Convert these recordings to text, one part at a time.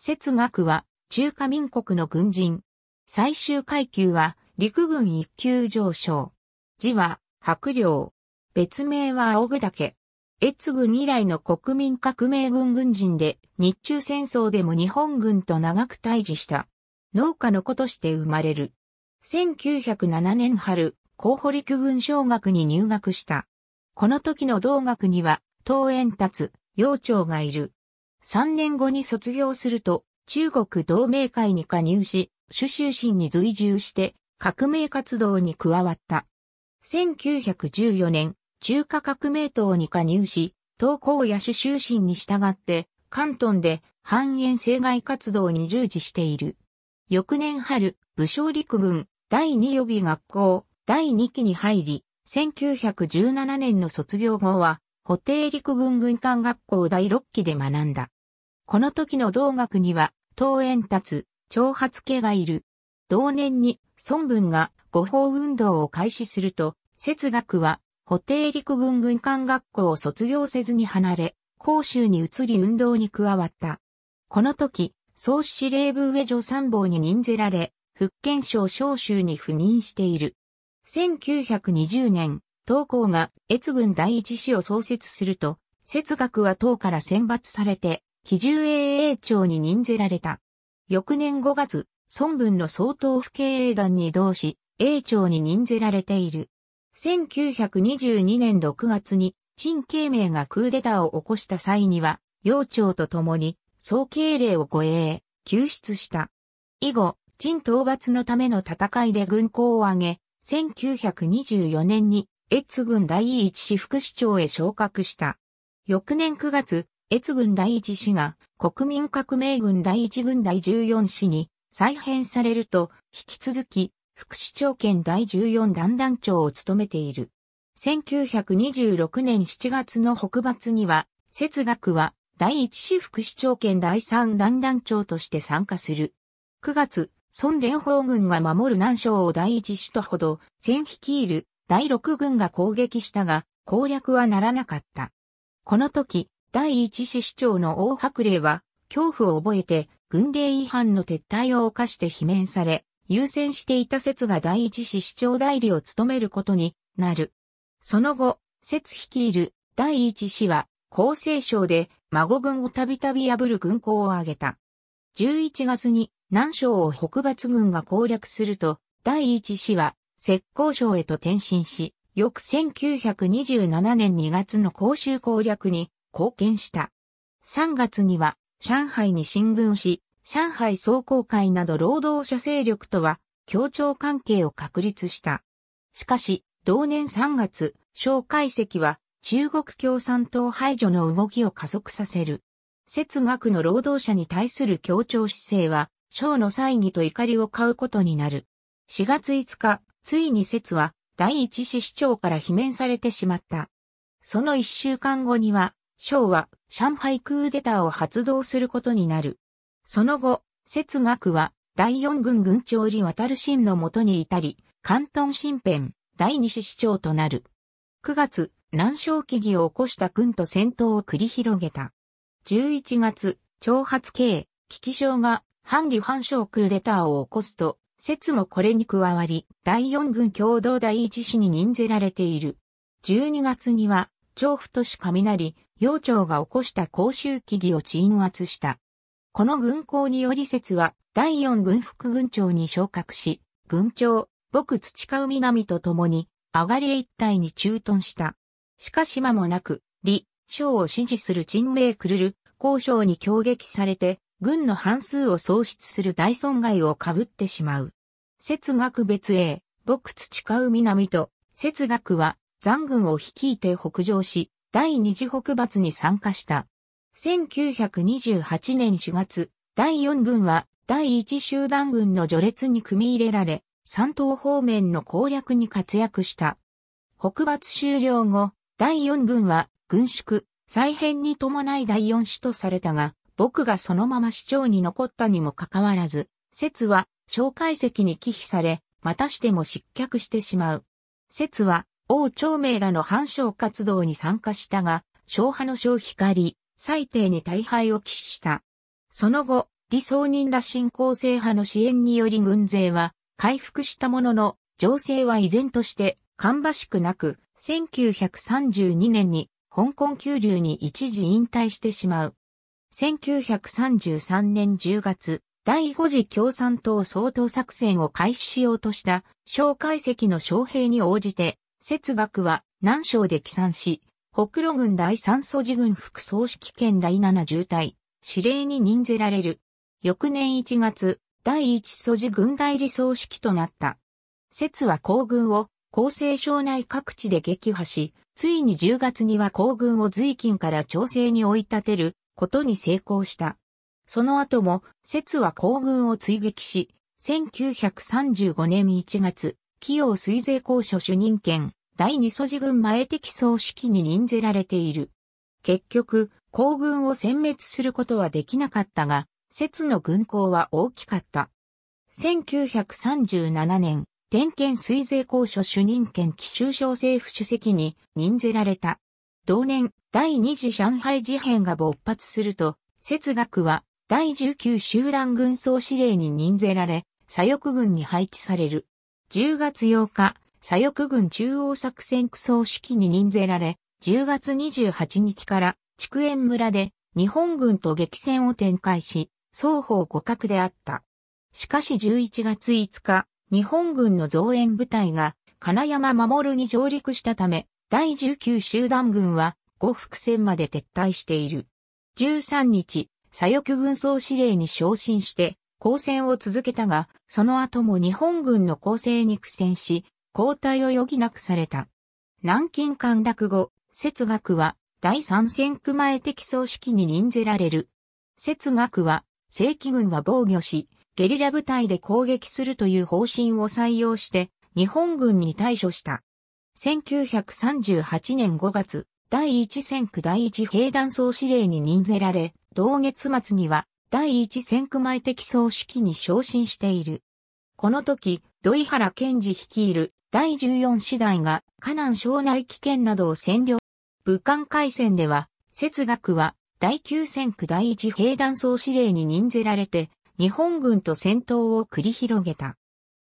節学は中華民国の軍人。最終階級は陸軍一級上昇。字は白陵。別名は青具岳。越軍以来の国民革命軍軍人で日中戦争でも日本軍と長く対峙した。農家の子として生まれる。1907年春、候補陸軍小学に入学した。この時の同学には、東園達、幼鳥がいる。3年後に卒業すると、中国同盟会に加入し、主州心に随従して、革命活動に加わった。1914年、中華革命党に加入し、東高や主州心に従って、関東で繁袁政外活動に従事している。翌年春、武将陸軍第2予備学校第2期に入り、1917年の卒業後は保定陸軍軍艦学校第6期で学んだ。この時の同学には、東円達、長髪家がいる。同年に孫文が誤報運動を開始すると、節学は保定陸軍軍艦学校を卒業せずに離れ、甲州に移り運動に加わった。この時、総司令部上女参謀に任ぜられ、福建省召集に赴任している。1920年、東光が越軍第一師を創設すると、節学は党から選抜されて、基重英英長に任ぜられた。翌年5月、孫文の総統府経営団に移動し、英長に任ぜられている。1922年6月に、陳慶明がクーデターを起こした際には、幼長と共に、総慶礼を護衛、救出した。以後、陳討伐のための戦いで軍港を挙げ、1924年に越軍第一市副市長へ昇格した。翌年9月、越軍第一市が国民革命軍第一軍第14市に再編されると、引き続き副市長兼第14団団長を務めている。1926年7月の北伐には、節学は第一市副市長兼第三団団長として参加する。9月、孫連邦軍が守る南省を第一市とほど、戦きいる第六軍が攻撃したが、攻略はならなかった。この時、第一師市長の大白霊は、恐怖を覚えて、軍令違反の撤退を犯して罷免され、優先していた説が第一師市長代理を務めることになる。その後、説率いる第一師は、厚生省で孫軍をたびたび破る軍港を挙げた。11月に南省を北伐軍が攻略すると、第一師は浙江省へと転身し、翌1927年2月の公衆攻略に貢献した。3月には上海に進軍し、上海総工会など労働者勢力とは協調関係を確立した。しかし、同年3月、蒋介石は中国共産党排除の動きを加速させる。節学の労働者に対する協調姿勢は、省の際にと怒りを買うことになる。4月5日、ついに説は第一子市長から罷免されてしまった。その一週間後には、昭は上海クーデターを発動することになる。その後、説学は第四軍軍長李渡る新のもとに至り、関東新編第二子市長となる。9月、南昌起義を起こした軍と戦闘を繰り広げた。11月、長発系、危機症が反李反将クーデターを起こすと、説もこれに加わり、第四軍共同第一師に任ぜられている。12月には、長府都市雷、幼長が起こした公衆記義を鎮圧した。この軍港により説は、第四軍副軍長に昇格し、軍長、僕土川南と共に、上がり一帯に駐屯した。しかし間もなく、李、将を支持する陳明クルル、交渉に強撃されて、軍の半数を喪失する大損害を被ってしまう。節学別英、牧津地下南と、節学は残軍を率いて北上し、第二次北伐に参加した。1928年4月、第四軍は第一集団軍の序列に組み入れられ、三島方面の攻略に活躍した。北伐終了後、第四軍は軍縮、再編に伴い第四師とされたが、僕がそのまま市長に残ったにもかかわらず、説は、蒋介石に忌避され、またしても失脚してしまう。説は、王長明らの反省活動に参加したが、昭派の小光、最低に大敗を喫した。その後、理想人ら新興成派の支援により軍勢は回復したものの、情勢は依然として芳しくなく、1932年に香港急流に一時引退してしまう。1933年10月、第5次共産党総統作戦を開始しようとした、小解石の将兵に応じて、節学は南省で起算し、北路軍第三素地軍副総指揮権第7重隊、司令に任ぜられる。翌年1月、第一素地軍代理総指揮となった。節は皇軍を、厚生省内各地で撃破し、ついに10月には皇軍を随近から調整に追い立てることに成功した。その後も、説は皇軍を追撃し、1935年1月、企業水税公所主任権、第二素地軍前的葬式に任ぜられている。結局、皇軍を殲滅することはできなかったが、説の軍港は大きかった。1937年、天権水税公所主任権奇州省政府主席に任ぜられた。同年、第二次上海事変が勃発すると、節学は第19集団軍総司令に任ぜられ、左翼軍に配置される。10月8日、左翼軍中央作戦区総指揮に任ぜられ、10月28日から竹園村で日本軍と激戦を展開し、双方互角であった。しかし11月5日、日本軍の増援部隊が金山守に上陸したため、第19集団軍は五福戦まで撤退している。13日、左翼軍総司令に昇進して、抗戦を続けたが、その後も日本軍の攻勢に苦戦し、交代を余儀なくされた。南京陥落後、節学は第三戦区前的葬式に任ぜられる。節学は、正規軍は防御し、ゲリラ部隊で攻撃するという方針を採用して、日本軍に対処した。1938年5月、第1戦区第1兵団総司令に任ぜられ、同月末には第1戦区前的総指揮に昇進している。この時、土井原健治率いる第14師団が河南省内危険などを占領。武漢海戦では、節学は第9戦区第1兵団総司令に任ぜられて、日本軍と戦闘を繰り広げた。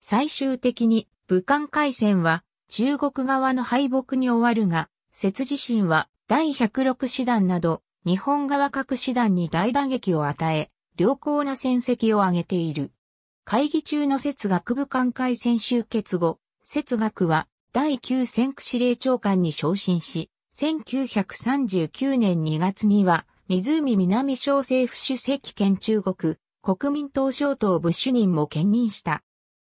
最終的に武漢海戦は中国側の敗北に終わるが、摂自身は第106師団など日本側各師団に大打撃を与え、良好な戦績を上げている。会議中の節学部艦会戦終結後、節学は第9戦区司令長官に昇進し、1939年2月には湖南省政府主席兼中国国民党小党部主任も兼任した。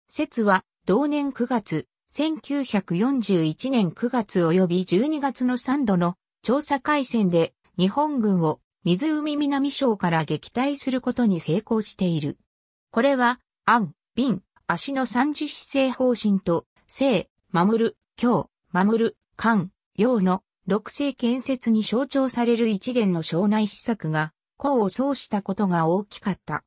節は同年9月、1941年9月及び12月の3度の調査海戦で日本軍を湖南省から撃退することに成功している。これは、安、敏、足の三次姿勢方針と、生、守、る、強、守、る、官、陽の六世建設に象徴される一元の省内施策が、功を奏したことが大きかった。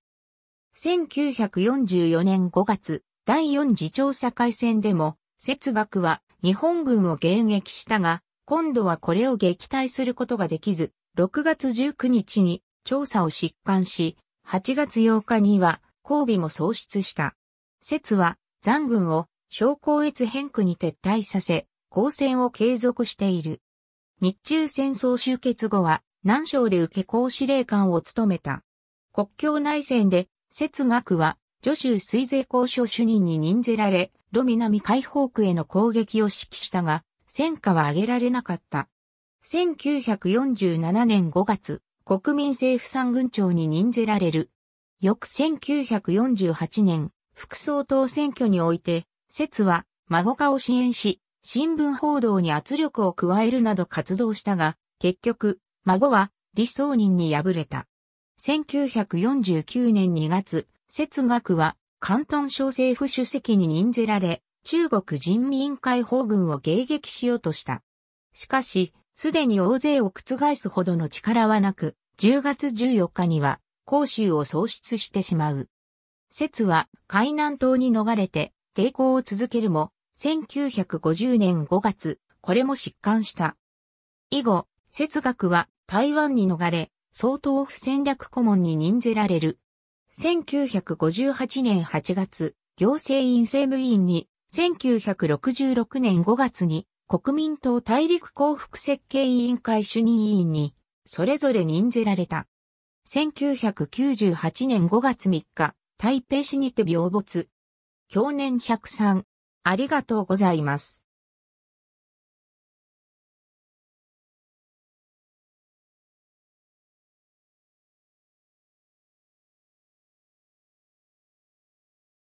1944年5月、第4次調査海戦でも、雪学は日本軍を迎撃したが、今度はこれを撃退することができず、6月19日に調査を疾患し、8月8日には交尾も喪失した。雪は残軍を小高越辺区に撤退させ、抗戦を継続している。日中戦争終結後は南省で受け校司令官を務めた。国境内戦で、雪学は、助州水税交渉主任に任ぜられ、ロ南海北区への攻撃を指揮したが、戦果は上げられなかった。1947年5月、国民政府参軍長に任ぜられる。翌1948年、副総統選挙において、説は、孫化を支援し、新聞報道に圧力を加えるなど活動したが、結局、孫は、理想人に敗れた。1949年2月、説学は、関東省政府主席に任ぜられ、中国人民解放軍を迎撃しようとした。しかし、すでに大勢を覆すほどの力はなく、10月14日には、広州を喪失してしまう。説は、海南島に逃れて、抵抗を続けるも、1950年5月、これも失患した。以後、説学は台湾に逃れ、総統府戦略顧問に任ぜられる1958年8月、行政院政務委員に、1966年5月に、国民党大陸幸福設計委員会主任委員に、それぞれ任ぜられた。1998年5月3日、台北市にて病没。去年103。ありがとうございます。